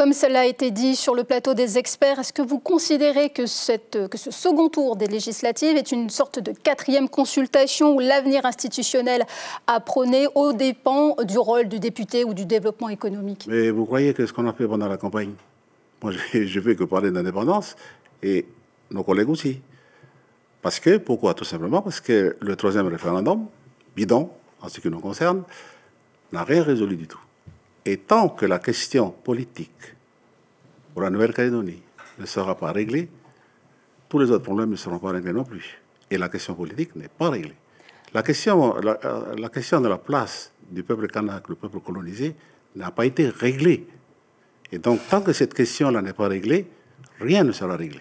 Comme cela a été dit sur le plateau des experts, est-ce que vous considérez que, ce second tour des législatives est une sorte de quatrième consultation où l'avenir institutionnel a prôné au dépens du rôle du député ou du développement économique Mais vous croyez que ce qu'on a fait pendant la campagne Moi, je ne fais que parler d'indépendance et nos collègues aussi. Parce que, pourquoi Tout simplement parce que le troisième référendum, bidon, en ce qui nous concerne, n'a rien résolu du tout. Et tant que la question politique pour la Nouvelle-Calédonie ne sera pas réglée, tous les autres problèmes ne seront pas réglés non plus. Et la question politique n'est pas réglée. La question, la, euh, question de la place du peuple kanak, le peuple colonisé, n'a pas été réglée. Et donc, tant que cette question-là n'est pas réglée, rien ne sera réglé.